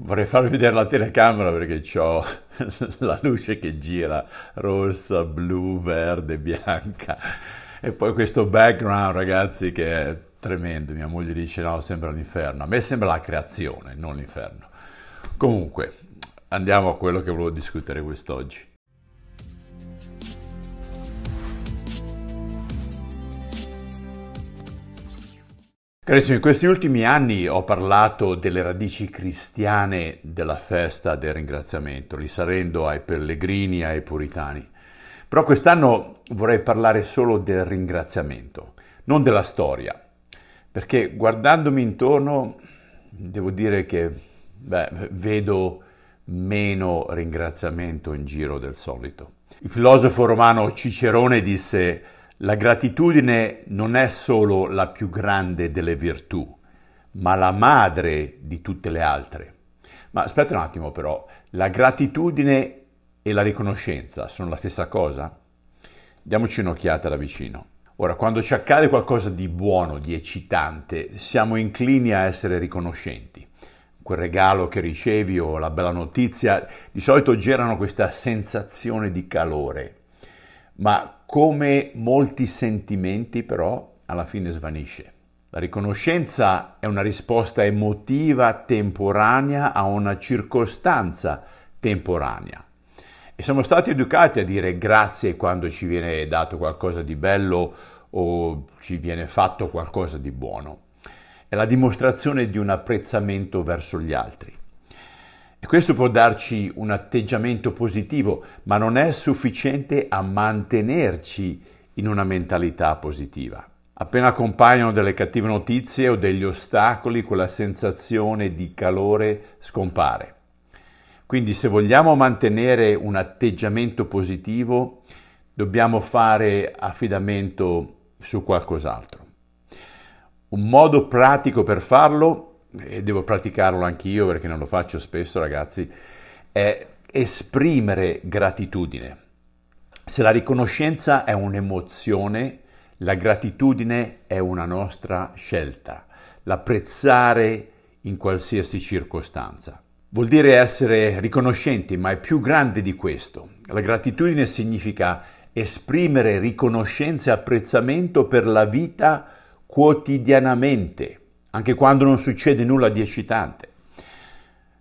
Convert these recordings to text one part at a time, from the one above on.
Vorrei farvi vedere la telecamera perché ho la luce che gira rossa, blu, verde, bianca e poi questo background ragazzi che è tremendo. Mia moglie dice no, sembra l'inferno. A me sembra la creazione, non l'inferno. Comunque, andiamo a quello che volevo discutere quest'oggi. Carissimi, in questi ultimi anni ho parlato delle radici cristiane della festa del ringraziamento, risalendo ai pellegrini, ai puritani. Però quest'anno vorrei parlare solo del ringraziamento, non della storia, perché guardandomi intorno devo dire che beh, vedo meno ringraziamento in giro del solito. Il filosofo romano Cicerone disse la gratitudine non è solo la più grande delle virtù, ma la madre di tutte le altre. Ma aspetta un attimo però, la gratitudine e la riconoscenza sono la stessa cosa? Diamoci un'occhiata da vicino. Ora, quando ci accade qualcosa di buono, di eccitante, siamo inclini a essere riconoscenti. Quel regalo che ricevi o la bella notizia di solito generano questa sensazione di calore, ma come molti sentimenti però alla fine svanisce. La riconoscenza è una risposta emotiva temporanea a una circostanza temporanea. E siamo stati educati a dire grazie quando ci viene dato qualcosa di bello o ci viene fatto qualcosa di buono. È la dimostrazione di un apprezzamento verso gli altri. E questo può darci un atteggiamento positivo, ma non è sufficiente a mantenerci in una mentalità positiva. Appena compaiono delle cattive notizie o degli ostacoli, quella sensazione di calore scompare. Quindi se vogliamo mantenere un atteggiamento positivo, dobbiamo fare affidamento su qualcos'altro. Un modo pratico per farlo è e devo praticarlo anch'io perché non lo faccio spesso ragazzi, è esprimere gratitudine. Se la riconoscenza è un'emozione, la gratitudine è una nostra scelta, l'apprezzare in qualsiasi circostanza. Vuol dire essere riconoscenti, ma è più grande di questo. La gratitudine significa esprimere riconoscenza e apprezzamento per la vita quotidianamente anche quando non succede nulla di eccitante.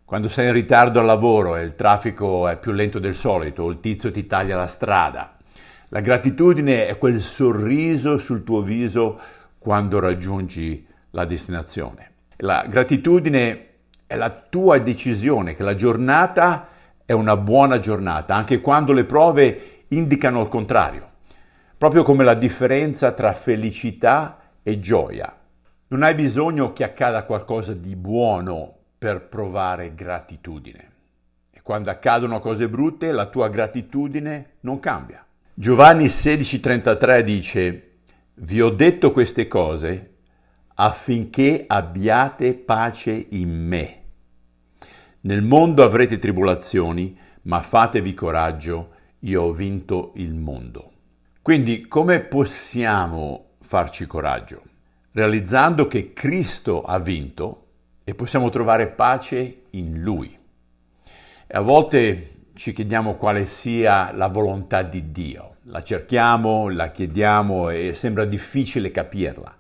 Quando sei in ritardo al lavoro e il traffico è più lento del solito, o il tizio ti taglia la strada. La gratitudine è quel sorriso sul tuo viso quando raggiungi la destinazione. La gratitudine è la tua decisione che la giornata è una buona giornata, anche quando le prove indicano il contrario, proprio come la differenza tra felicità e gioia. Non hai bisogno che accada qualcosa di buono per provare gratitudine. E quando accadono cose brutte, la tua gratitudine non cambia. Giovanni 16:33 dice, vi ho detto queste cose affinché abbiate pace in me. Nel mondo avrete tribolazioni, ma fatevi coraggio, io ho vinto il mondo. Quindi come possiamo farci coraggio? realizzando che Cristo ha vinto e possiamo trovare pace in Lui. E a volte ci chiediamo quale sia la volontà di Dio, la cerchiamo, la chiediamo e sembra difficile capirla.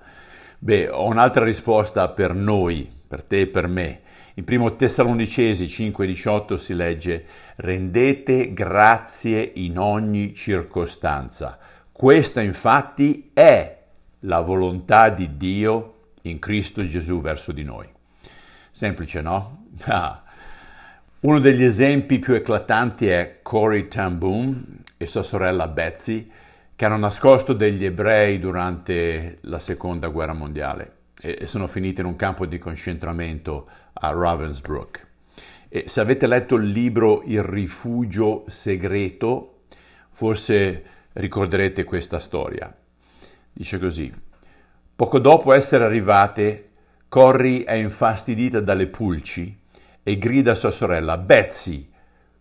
Beh, ho un'altra risposta per noi, per te e per me. In 1 Tessalonicesi 5:18 si legge: Rendete grazie in ogni circostanza. Questa infatti è la volontà di Dio in Cristo Gesù verso di noi. Semplice, no? Ah. Uno degli esempi più eclatanti è Corey Tamboom e sua sorella Betsy, che hanno nascosto degli ebrei durante la seconda guerra mondiale e sono finiti in un campo di concentramento a Ravensbrück. E se avete letto il libro Il rifugio segreto, forse ricorderete questa storia. Dice così, poco dopo essere arrivate, Corrie è infastidita dalle pulci e grida a sua sorella, Betsy,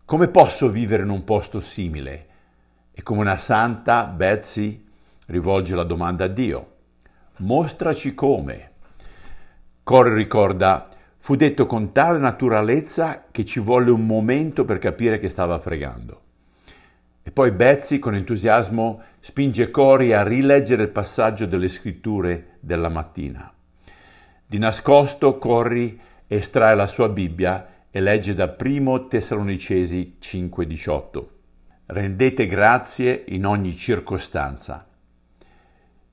come posso vivere in un posto simile? E come una santa, Betsy rivolge la domanda a Dio, mostraci come. Corrie ricorda, fu detto con tale naturalezza che ci volle un momento per capire che stava fregando. E poi Betsy con entusiasmo spinge Cori a rileggere il passaggio delle scritture della mattina. Di nascosto Cori estrae la sua Bibbia e legge da 1 Tessalonicesi 5:18. Rendete grazie in ogni circostanza.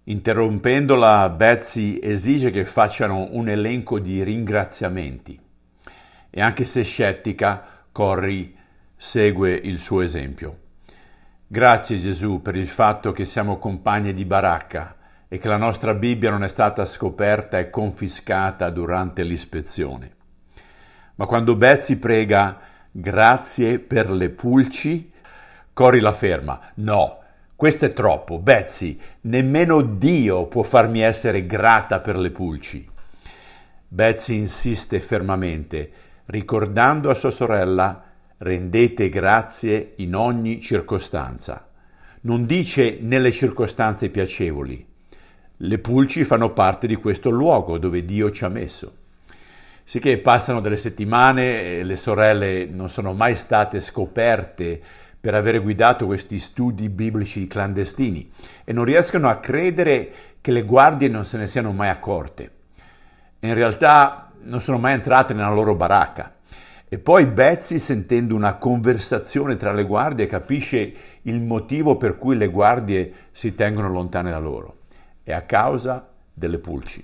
Interrompendola, Betsy esige che facciano un elenco di ringraziamenti e anche se scettica, Corrie segue il suo esempio. Grazie Gesù per il fatto che siamo compagni di baracca e che la nostra Bibbia non è stata scoperta e confiscata durante l'ispezione. Ma quando Betsy prega grazie per le pulci, Cori la ferma. No, questo è troppo. Betsy, nemmeno Dio può farmi essere grata per le pulci. Betsy insiste fermamente, ricordando a sua sorella rendete grazie in ogni circostanza. Non dice nelle circostanze piacevoli. Le pulci fanno parte di questo luogo dove Dio ci ha messo. Sicché passano delle settimane, e le sorelle non sono mai state scoperte per aver guidato questi studi biblici clandestini e non riescono a credere che le guardie non se ne siano mai accorte. In realtà non sono mai entrate nella loro baracca e poi Betsy, sentendo una conversazione tra le guardie, capisce il motivo per cui le guardie si tengono lontane da loro. È a causa delle pulci.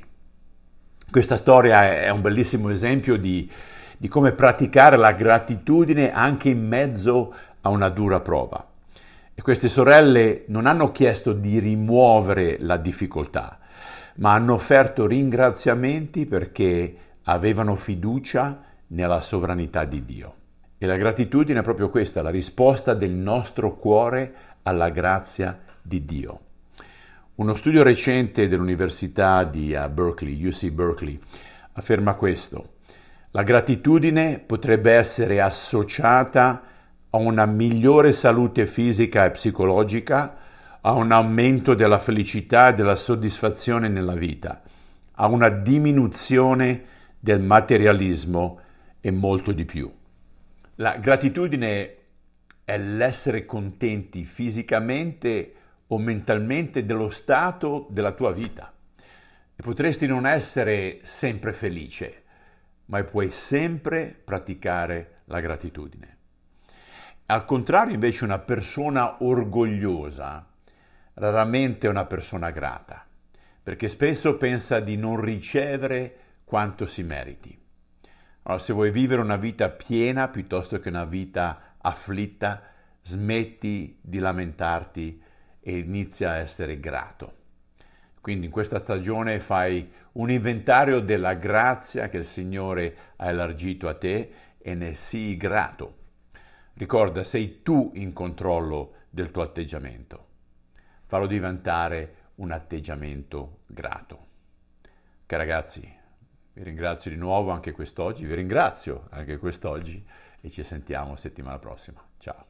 Questa storia è un bellissimo esempio di, di come praticare la gratitudine anche in mezzo a una dura prova. E queste sorelle non hanno chiesto di rimuovere la difficoltà, ma hanno offerto ringraziamenti perché avevano fiducia nella sovranità di Dio. E la gratitudine è proprio questa, la risposta del nostro cuore alla grazia di Dio. Uno studio recente dell'Università di Berkeley, UC Berkeley, afferma questo. La gratitudine potrebbe essere associata a una migliore salute fisica e psicologica, a un aumento della felicità e della soddisfazione nella vita, a una diminuzione del materialismo e molto di più. La gratitudine è l'essere contenti fisicamente o mentalmente dello stato della tua vita. E potresti non essere sempre felice, ma puoi sempre praticare la gratitudine. Al contrario, invece, una persona orgogliosa raramente è una persona grata, perché spesso pensa di non ricevere quanto si meriti. Allora, se vuoi vivere una vita piena piuttosto che una vita afflitta, smetti di lamentarti e inizia a essere grato. Quindi in questa stagione fai un inventario della grazia che il Signore ha elargito a te e ne sii grato. Ricorda, sei tu in controllo del tuo atteggiamento. Fallo diventare un atteggiamento grato. Che ragazzi, vi ringrazio di nuovo anche quest'oggi, vi ringrazio anche quest'oggi e ci sentiamo settimana prossima. Ciao.